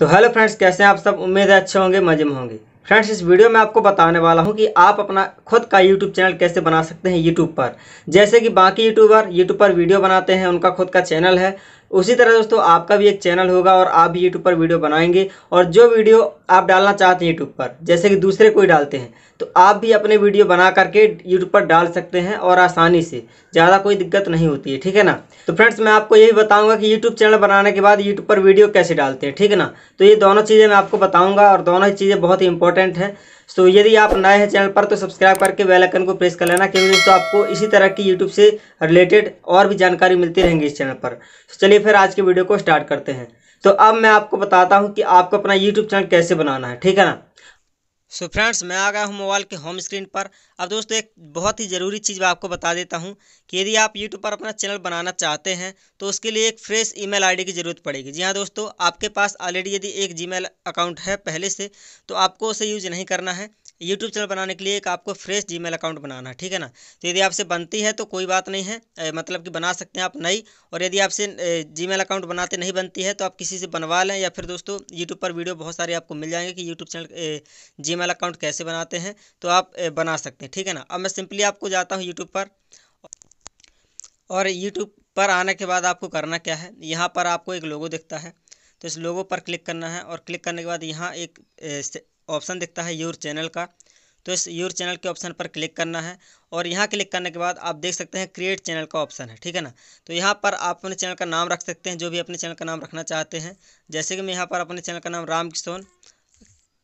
तो hello friends कैसे हैं आप सब उम्मीद है अच्छे होंगे मजे में होंगे फ्रेंड्स इस वीडियो में आपको बताने वाला हूं कि आप अपना खुद का यूट्यूब चैनल कैसे बना सकते हैं यूट्यूब पर जैसे कि बाकी यूट्यूबर यूट्यूब पर वीडियो बनाते हैं उनका खुद का चैनल है उसी तरह दोस्तों आपका भी एक चैनल होगा और आप भी यूट्यूब पर वीडियो बनाएंगे और जो वीडियो आप डालना चाहते हैं यूट्यूब पर जैसे कि दूसरे कोई डालते हैं तो आप भी अपने वीडियो बना करके यूट्यूब पर डाल सकते हैं और आसानी से ज़्यादा कोई दिक्कत नहीं होती है ठीक है ना तो फ्रेंड्स मैं आपको यही बताऊंगा कि यूट्यूब चैनल बनाने के बाद यूट्यूब पर वीडियो कैसे डालते हैं ठीक है ना तो ये दोनों चीज़ें मैं आपको बताऊँगा और दोनों ही चीज़ें बहुत ही इंपॉर्टेंट है तो यदि आप नए हैं चैनल पर तो सब्सक्राइब करके बेलाइकन को प्रेस कर लेना क्योंकि दोस्तों आपको इसी तरह की यूट्यूब से रिलेटेड और भी जानकारी मिलती रहेंगी इस चैनल पर तो चलिए फिर आज के वीडियो को स्टार्ट करते हैं तो अब मैं आपको बताता हूँ कि आपको अपना यूट्यूब चैनल कैसे बनाना है ठीक है ना सो so फ्रेंड्स मैं आ गया हूँ मोबाइल के होम स्क्रीन पर अब दोस्तों एक बहुत ही ज़रूरी चीज़ मैं आपको बता देता हूँ कि यदि आप यूट्यूब पर अपना चैनल बनाना चाहते हैं तो उसके लिए एक फ्रेश ईमेल आईडी की ज़रूरत पड़ेगी जी हाँ दोस्तों आपके पास ऑलरेडी यदि एक जीमेल अकाउंट है पहले से तो आपको उसे यूज नहीं करना है यूट्यूब चैनल बनाने के लिए एक आपको फ्रेश जी अकाउंट बनाना है ठीक है ना तो यदि आपसे बनती है तो कोई बात नहीं है मतलब कि बना सकते हैं आप नई और यदि आपसे जी अकाउंट बनाते नहीं बनती है तो आप किसी से बनवा लें या फिर दोस्तों यूट्यूब पर वीडियो बहुत सारे आपको मिल जाएंगे कि यूट्यूब चैनल जी अकाउंट कैसे बनाते हैं तो आप बना सकते हैं ठीक है ना अब मैं सिंपली आपको जाता हूँ यूट्यूब पर और यूट्यूब पर आने के बाद आपको करना क्या है यहाँ पर आपको एक लोगो दिखता है तो इस लोगो पर क्लिक करना है और क्लिक करने के बाद यहाँ एक ऑप्शन दिखता है योर चैनल का तो इस योर चैनल के ऑप्शन पर क्लिक करना है और यहाँ क्लिक करने के बाद आप देख सकते हैं क्रिएट चैनल का ऑप्शन है ठीक है ना तो यहाँ पर आप अपने चैनल का नाम रख सकते हैं जो भी अपने चैनल का नाम रखना चाहते हैं जैसे कि मैं यहाँ पर अपने चैनल का नाम राम किशोन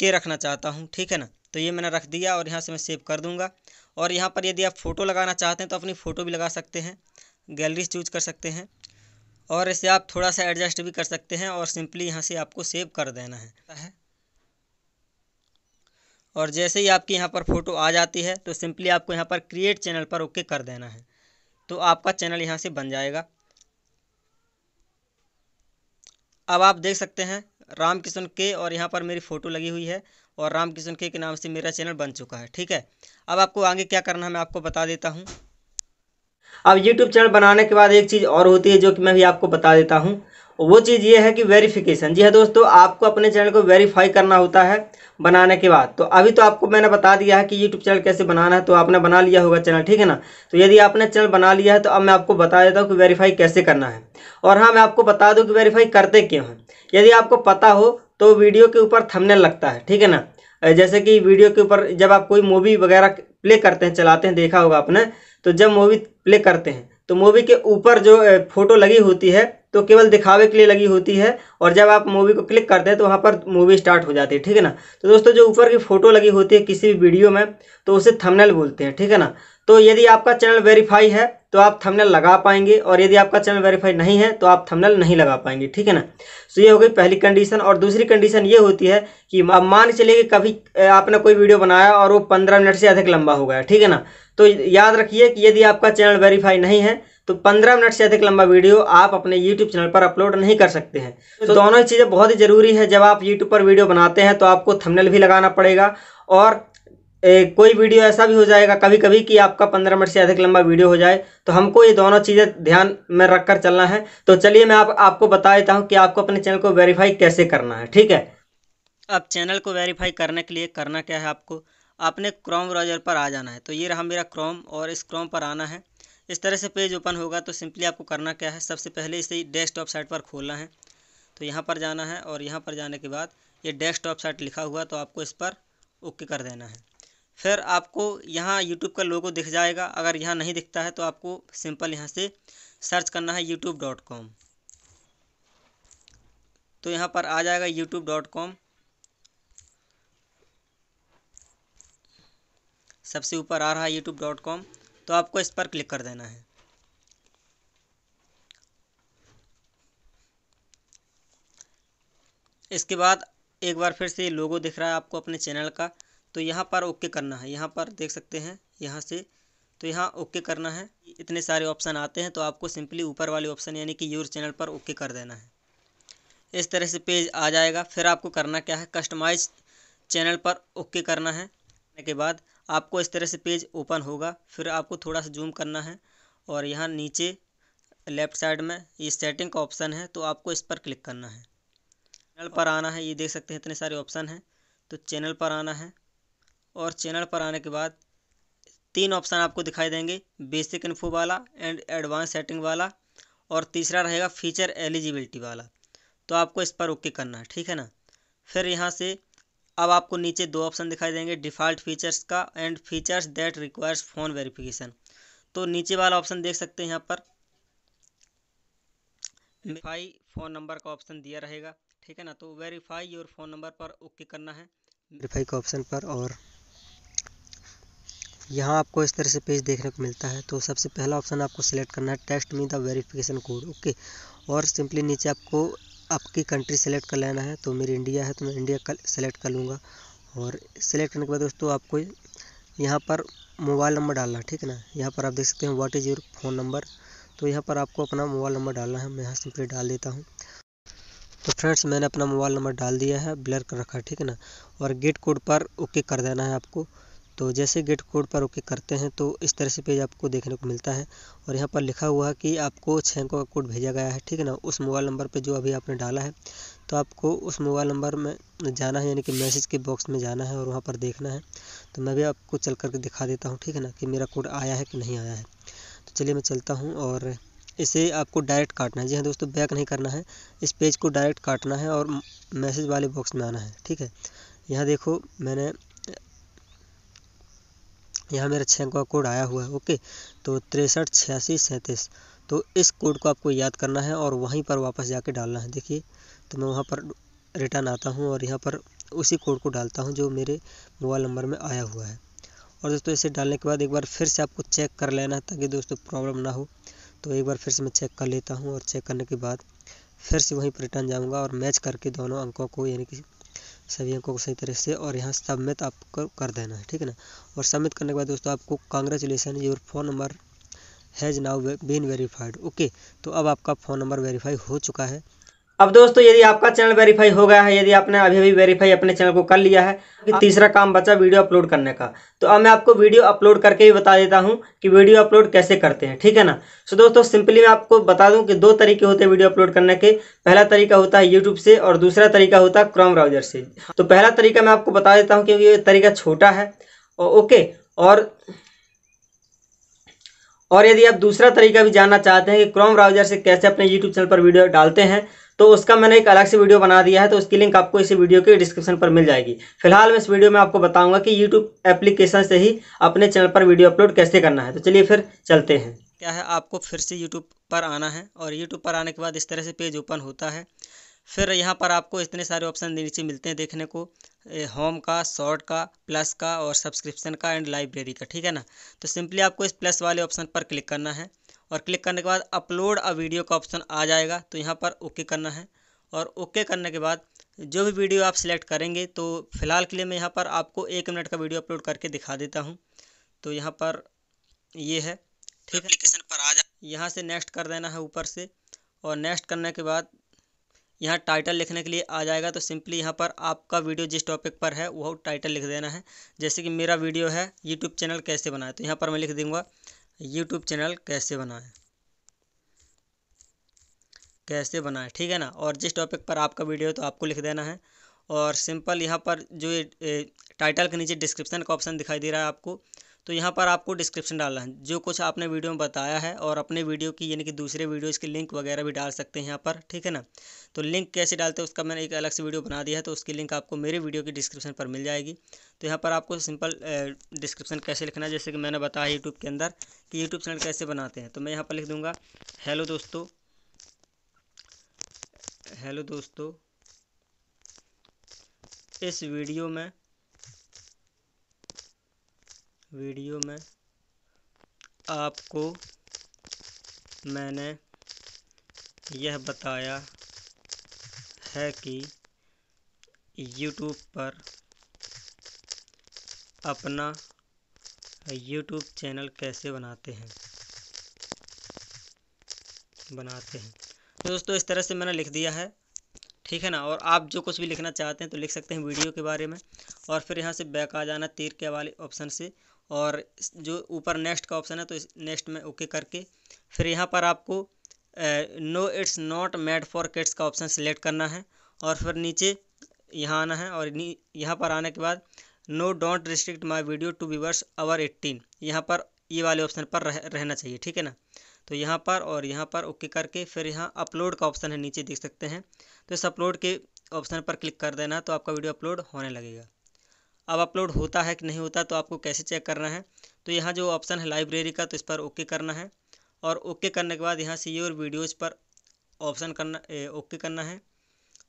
के रखना चाहता हूँ ठीक है ना तो ये मैंने रख दिया और यहाँ से मैं सेव कर दूँगा और यहाँ पर यदि आप फ़ोटो लगाना चाहते हैं तो अपनी फ़ोटो भी लगा सकते हैं गैलरी चूज कर सकते हैं और इसे आप थोड़ा सा एडजस्ट भी कर सकते हैं और सिंपली यहाँ से आपको सेव कर देना है और जैसे ही आपकी यहाँ पर फ़ोटो आ जाती है तो सिंपली आपको यहाँ पर क्रिएट चैनल पर ओके कर देना है तो आपका चैनल यहाँ से बन जाएगा अब आप देख सकते हैं राम किशन के और यहाँ पर मेरी फ़ोटो लगी हुई है और रामकिशन के के नाम से मेरा चैनल बन चुका है ठीक है अब आपको आगे क्या करना है मैं आपको बता देता हूँ अब यूट्यूब चैनल बनाने के बाद एक चीज़ और होती है जो कि मैं भी आपको बता देता हूँ वो चीज़ ये है कि वेरिफिकेशन जी हाँ दोस्तों आपको अपने चैनल को वेरीफाई करना होता है बनाने के बाद तो अभी तो आपको मैंने बता दिया है कि यूट्यूब चैनल कैसे बनाना है तो आपने बना लिया होगा चैनल ठीक है ना तो यदि आपने चैनल बना लिया है तो अब मैं आपको बता देता हूँ कि वेरीफाई कैसे करना है और हाँ मैं आपको बता दूँ कि वेरीफाई करते क्यों हैं यदि आपको पता हो तो वीडियो के ऊपर थमने लगता है ठीक है ना जैसे कि वीडियो के ऊपर जब आप कोई मूवी वगैरह प्ले करते हैं चलाते हैं देखा होगा आपने तो जब मूवी प्ले करते हैं तो मूवी के ऊपर जो फोटो लगी होती है तो केवल दिखावे के लिए लगी होती है और जब आप मूवी को क्लिक करते हैं तो वहाँ पर मूवी स्टार्ट हो जाती है ठीक है ना तो दोस्तों जो ऊपर की फ़ोटो लगी होती है किसी भी वीडियो में तो उसे थंबनेल बोलते हैं ठीक है ना तो यदि आपका चैनल वेरीफाई है तो आप थंबनेल लगा पाएंगे और यदि आपका चैनल वेरीफाई नहीं है तो आप थंबनेल नहीं लगा पाएंगे ठीक है ना सो तो ये हो गई पहली कंडीशन और दूसरी कंडीशन ये होती है कि अब मान के चलिए कि कभी आपने कोई वीडियो बनाया और वो पंद्रह मिनट से अधिक लंबा हो गया ठीक है ना तो याद रखिए कि यदि आपका चैनल वेरीफाई नहीं है तो 15 मिनट से अधिक लंबा वीडियो आप अपने YouTube चैनल पर अपलोड नहीं कर सकते हैं तो दोनों ही चीज़ें बहुत ही ज़रूरी है जब आप YouTube पर वीडियो बनाते हैं तो आपको थंबनेल भी लगाना पड़ेगा और ए, कोई वीडियो ऐसा भी हो जाएगा कभी कभी कि आपका पंद्रह मिनट से अधिक लंबा वीडियो हो जाए तो हमको ये दोनों चीज़ें ध्यान में रख कर चलना है तो चलिए मैं आप, आपको बता देता हूँ कि आपको अपने चैनल को वेरीफाई कैसे करना है ठीक है अब चैनल को वेरीफाई करने के लिए करना क्या है आपको आपने क्रोम ब्राउज़र पर आ जाना है तो ये रहा मेरा क्रोम और इस क्रोम पर आना है इस तरह से पेज ओपन होगा तो सिंपली आपको करना क्या है सबसे पहले इसे डेस्कटॉप साइट पर खोलना है तो यहाँ पर जाना है और यहाँ पर जाने के बाद ये डेस्कटॉप साइट लिखा हुआ तो आपको इस पर ओके कर देना है फिर आपको यहाँ यूट्यूब का लोगो दिख जाएगा अगर यहाँ नहीं दिखता है तो आपको सिंपल यहाँ से सर्च करना है यूट्यूब डॉट कॉम तो यहाँ पर आ जाएगा यूट्यूब डॉट कॉम सबसे ऊपर आ रहा है यूट्यूब डॉट कॉम तो आपको इस पर क्लिक कर देना है इसके बाद एक बार फिर से लोगो दिख रहा है आपको अपने चैनल का तो यहाँ पर ओके करना है यहाँ पर देख सकते हैं यहाँ से तो यहाँ ओके करना है इतने सारे ऑप्शन आते हैं तो आपको सिंपली ऊपर वाले ऑप्शन यानी कि योर चैनल पर ओके कर देना है इस तरह से पेज आ जाएगा फिर आपको करना क्या है कस्टमाइज चैनल पर ओके करना है करने के बाद आपको इस तरह से पेज ओपन होगा फिर आपको थोड़ा सा जूम करना है और यहाँ नीचे लेफ़्ट साइड में ये सेटिंग का ऑप्शन है तो आपको इस पर क्लिक करना है चैनल पर आना है ये देख सकते हैं इतने सारे ऑप्शन हैं तो चैनल पर आना है और चैनल पर आने के बाद तीन ऑप्शन आपको दिखाई देंगे बेसिक इन्फो वाला एंड एडवांस सेटिंग वाला और तीसरा रहेगा फीचर एलिजिबिलिटी वाला तो आपको इस पर ओके करना है ठीक है ना फिर यहाँ से अब आपको नीचे दो ऑप्शन दिखाई देंगे डिफ़ॉल्ट फीचर्स का and features that requires phone verification तो नीचे वाला ऑप्शन देख सकते हैं यहाँ पर वेरीफाई फ़ोन नंबर का ऑप्शन दिया रहेगा ठीक है ना तो वेरीफाई योर फ़ोन नंबर पर ओके करना है वेरीफाई के ऑप्शन पर और यहाँ आपको इस तरह से पेज देखने को मिलता है तो सबसे पहला ऑप्शन आपको सिलेक्ट करना है text me the verification code okay और सिंपली नीचे आपको आपकी कंट्री सेलेक्ट कर लेना है तो मेरी इंडिया है तो मैं इंडिया कल सेलेक्ट कर लूँगा और सेलेक्ट करने के बाद दोस्तों आपको यहाँ पर मोबाइल नंबर डालना ठीक है ना यहाँ पर आप देख सकते हैं what is your phone number तो यहाँ पर आपको अपना मोबाइल नंबर डालना है मैं यहाँ सिंपली डाल देता हूँ तो फ्रेंड्स मैंने अपना मोबाइल नंबर डाल दिया है ब्लर कर रखा है ठीक है ना और गेट कोड पर ओके कर देना है आपको तो जैसे गेट कोड पर ओके करते हैं तो इस तरह से पेज आपको देखने को मिलता है और यहाँ पर लिखा हुआ है कि आपको छः अंकों का कोड भेजा गया है ठीक है ना उस मोबाइल नंबर पर जो अभी आपने डाला है तो आपको उस मोबाइल नंबर में जाना है यानी कि मैसेज के बॉक्स में जाना है और वहाँ पर देखना है तो मैं भी आपको चल करके दिखा देता हूँ ठीक है ना कि मेरा कोड आया है कि नहीं आया है तो चलिए मैं चलता हूँ और इसे आपको डायरेक्ट काटना है जी हाँ दोस्तों बैक नहीं करना है इस पेज को डायरेक्ट काटना है और मैसेज वाले बॉक्स में आना है ठीक है यहाँ देखो मैंने यहाँ मेरा छः अंक का कोड आया हुआ है ओके तो तिरसठ छियासी सैंतीस तो इस कोड को आपको याद करना है और वहीं पर वापस जाके डालना है देखिए तो मैं वहाँ पर रिटर्न आता हूँ और यहाँ पर उसी कोड को डालता हूँ जो मेरे मोबाइल नंबर में आया हुआ है और दोस्तों इसे डालने के बाद एक बार फिर से आपको चेक कर लेना है ताकि दोस्तों प्रॉब्लम ना हो तो एक बार फिर से मैं चेक कर लेता हूँ और चेक करने के बाद फिर से वहीं पर रिटर्न जाऊँगा और मैच करके दोनों अंकों को यानी कि सभी को सही तरह से और यहाँ सबमिट आपको कर देना है ठीक है ना और सबमिट करने के बाद दोस्तों आपको congratulation your phone number has now been verified okay तो अब आपका फ़ोन नंबर वेरीफाई हो चुका है अब दोस्तों यदि आपका चैनल वेरीफाई हो गया है यदि आपने अभी अभी वेरीफाई अपने चैनल को कर लिया है कि हाँ। तीसरा काम बचा वीडियो अपलोड करने का तो अब मैं आपको वीडियो अपलोड करके भी बता देता हूं कि वीडियो अपलोड कैसे करते हैं ठीक है ना सो दोस्तों सिंपली मैं आपको बता दूं कि दो तरीके होते हैं वीडियो अपलोड करने के पहला तरीका होता है यूट्यूब से और दूसरा तरीका होता है क्रोम ब्राउजर से तो पहला तरीका मैं आपको बता देता हूँ क्योंकि ये तरीका छोटा है ओके और और यदि आप दूसरा तरीका भी जानना चाहते हैं कि क्रोम ब्राउजर से कैसे अपने यूट्यूब चैनल पर वीडियो डालते हैं तो उसका मैंने एक अलग से वीडियो बना दिया है तो उसकी लिंक आपको इसी वीडियो के डिस्क्रिप्शन पर मिल जाएगी फिलहाल मैं इस वीडियो में आपको बताऊंगा कि यूट्यूब एप्लीकेशन से ही अपने चैनल पर वीडियो अपलोड कैसे करना है तो चलिए फिर चलते हैं क्या है आपको फिर से यूट्यूब पर आना है और यूट्यूब पर आने के बाद इस तरह से पेज ओपन होता है फिर यहाँ पर आपको इतने सारे ऑप्शन नीचे मिलते हैं देखने को होम का शॉर्ट का प्लस का और सब्सक्रिप्शन का एंड लाइब्रेरी का ठीक है ना तो सिंपली आपको इस प्लस वाले ऑप्शन पर क्लिक करना है और क्लिक करने के बाद अपलोड अ वीडियो का ऑप्शन आ जाएगा तो यहाँ पर ओके करना है और ओके करने के बाद जो भी वीडियो आप सिलेक्ट करेंगे तो फ़िलहाल के लिए मैं यहाँ पर आपको एक मिनट का वीडियो अपलोड करके दिखा देता हूँ तो यहाँ पर ये है ठीक लोकेशन पर आ जाए यहाँ से नेक्स्ट कर देना है ऊपर से और नेक्स्ट करने के बाद यहाँ टाइटल लिखने के लिए आ जाएगा तो सिंपली यहाँ पर आपका वीडियो जिस टॉपिक पर है वह टाइटल लिख देना है जैसे कि मेरा वीडियो है यूट्यूब चैनल कैसे बनाए तो यहाँ पर मैं लिख दूँगा यूट्यूब चैनल कैसे बनाएं कैसे बनाएं ठीक है ना और जिस टॉपिक पर आपका वीडियो तो आपको लिख देना है और सिंपल यहाँ पर जो टाइटल के नीचे डिस्क्रिप्शन का ऑप्शन दिखाई दे रहा है आपको तो यहाँ पर आपको डिस्क्रिप्शन डालना है जो कुछ आपने वीडियो में बताया है और अपने वीडियो की यानी कि दूसरे वीडियोज़ की लिंक वगैरह भी डाल सकते हैं यहाँ पर ठीक है ना तो लिंक कैसे डालते हैं उसका मैंने एक अलग से वीडियो बना दिया है तो उसकी लिंक आपको मेरे वीडियो की डिस्क्रिप्शन पर मिल जाएगी तो यहाँ पर आपको सिंपल डिस्क्रिप्शन कैसे लिखना है जैसे कि मैंने बताया यूट्यूब के अंदर कि यूट्यूब चैनल कैसे बनाते हैं तो मैं यहाँ पर लिख दूँगा हेलो दोस्तों हेलो दोस्तों इस वीडियो में वीडियो में आपको मैंने यह बताया है कि YouTube पर अपना YouTube चैनल कैसे बनाते हैं बनाते हैं दोस्तों इस तरह से मैंने लिख दिया है ठीक है ना और आप जो कुछ भी लिखना चाहते हैं तो लिख सकते हैं वीडियो के बारे में और फिर यहाँ से बैक आ जाना तीर के वाले ऑप्शन से और जो ऊपर नेक्स्ट का ऑप्शन है तो इस नेक्स्ट में ओके करके फिर यहाँ पर आपको no it's not made for kids का ऑप्शन सिलेक्ट करना है और फिर नीचे यहाँ आना है और यहाँ पर आने के बाद no don't restrict my video to viewers over eighteen यहाँ पर ये वाले ऑप्शन पर रह, रहना चाहिए ठीक है ना तो यहाँ पर और यहाँ पर ओके करके फिर यहाँ अपलोड का ऑप्शन है नीचे देख सकते हैं तो इस अपलोड के ऑप्शन पर क्लिक कर देना तो आपका वीडियो अपलोड होने लगेगा अब अपलोड होता है कि नहीं होता तो आपको कैसे चेक करना है तो यहाँ जो ऑप्शन है लाइब्रेरी का तो इस पर ओके करना है और ओके करने के बाद यहाँ से योर वीडियोज़ पर ऑप्शन करना ओके करना है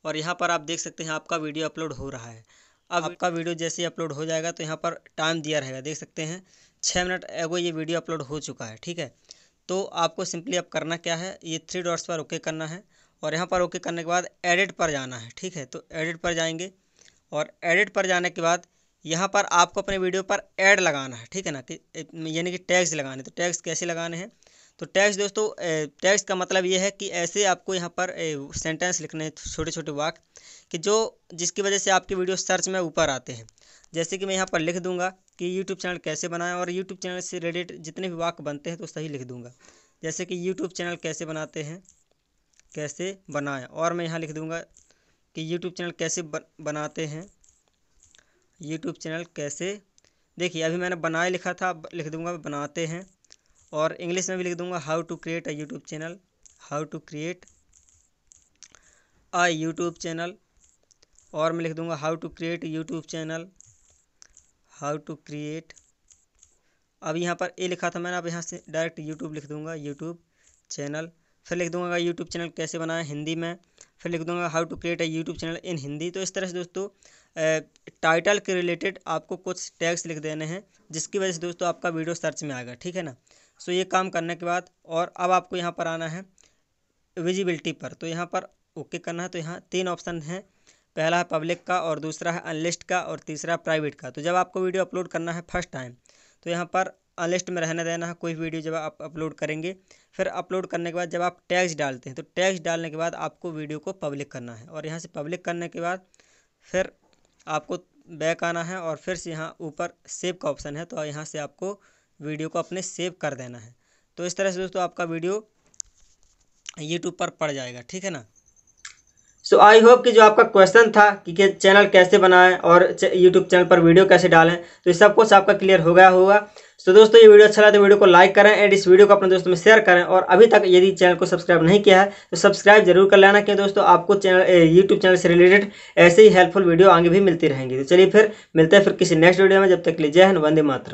और यहाँ पर आप देख सकते हैं आपका वीडियो अपलोड हो रहा है अब आपका वीडियो जैसे ही अपलोड हो जाएगा तो यहाँ पर टाइम दिया रहेगा देख सकते हैं छः मिनट एगो ये वीडियो अपलोड हो चुका है ठीक है तो आपको सिंपली अब करना क्या है ये थ्री डॉट्स पर ओके करना है और यहाँ पर ओके करने के बाद एडिट पर जाना है ठीक है तो एडिट पर जाएंगे और एडिट पर जाने के बाद यहाँ पर आपको अपने वीडियो पर ऐड लगाना है ठीक है ना कि यानी कि टैक्स लगाने तो टैक्स कैसे लगाने हैं तो टैक्स दोस्तों टैक्स का मतलब ये है कि ऐसे आपको यहाँ पर सेंटेंस लिखने हैं छोटे छोटे वाक कि जो जिसकी वजह से आपकी वीडियो सर्च में ऊपर आते हैं जैसे कि मैं यहाँ पर लिख दूंगा कि यूट्यूब चैनल कैसे बनाएं और यूट्यूब चैनल से रिलेटेड जितने भी वाक बनते हैं तो सही लिख दूँगा जैसे कि यूट्यूब चैनल कैसे बनाते हैं कैसे बनाएँ और मैं यहाँ लिख दूँगा कि यूट्यूब चैनल कैसे बनाते हैं यूट्यूब चैनल कैसे देखिए अभी मैंने बनाए लिखा था अब लिख दूंगा बनाते हैं और इंग्लिश में भी लिख दूंगा how to create a YouTube channel how to create a YouTube channel और मैं लिख दूंगा how to create YouTube channel how to create अब यहाँ पर ए लिखा था मैंने अब यहाँ से डायरेक्ट यूट्यूब लिख दूंगा यूट्यूब चैनल फिर लिख दूंगा यूट्यूब चैनल कैसे बनाएं हिंदी में फिर लिख दूंगा how to create a YouTube channel in Hindi तो इस तरह से दोस्तों टाइटल के रिलेटेड आपको कुछ टैग्स लिख देने हैं जिसकी वजह से दोस्तों आपका वीडियो सर्च में आएगा ठीक है ना सो ये काम करने के बाद और अब आपको यहाँ पर आना है विजिबिलिटी पर तो यहाँ पर ओके करना है तो यहाँ तीन ऑप्शन हैं पहला है पब्लिक का और दूसरा है अनलिस्ट का और तीसरा प्राइवेट का तो जब आपको वीडियो अपलोड करना है फर्स्ट टाइम तो यहाँ पर अनलिस्ट में रहने देना है कोई वीडियो जब आप अपलोड करेंगे फिर अपलोड करने के बाद जब आप टैक्स डालते हैं तो टैक्स डालने के बाद आपको वीडियो को पब्लिक करना है और यहाँ से पब्लिक करने के बाद फिर आपको बैक आना है और फिर से यहाँ ऊपर सेव का ऑप्शन है तो यहाँ से आपको वीडियो को अपने सेव कर देना है तो इस तरह से दोस्तों आपका वीडियो यूट्यूब पर पड़ जाएगा ठीक है ना सो आई होप कि जो आपका क्वेश्चन था कि, चैनल कैसे बनाएं और यूट्यूब चैनल पर वीडियो कैसे डालें तो इस सब कुछ आपका क्लियर हो गया होगा तो दोस्तों ये वीडियो अच्छा लगा तो वीडियो को लाइक करें एंड इस वीडियो को अपने दोस्तों में शेयर करें और अभी तक यदि चैनल को सब्सक्राइब नहीं किया है तो सब्सक्राइब जरूर कर लेना क्योंकि दोस्तों आपको चैनल यूट्यूब चैनल से रिलेटेड ऐसे ही हेल्पफुल वीडियो आगे भी मिलती रहेंगी तो चलिए फिर मिलते हैं फिर किसी नेक्स्ट वीडियो में जब तक लीजिए जय वंदे मात्र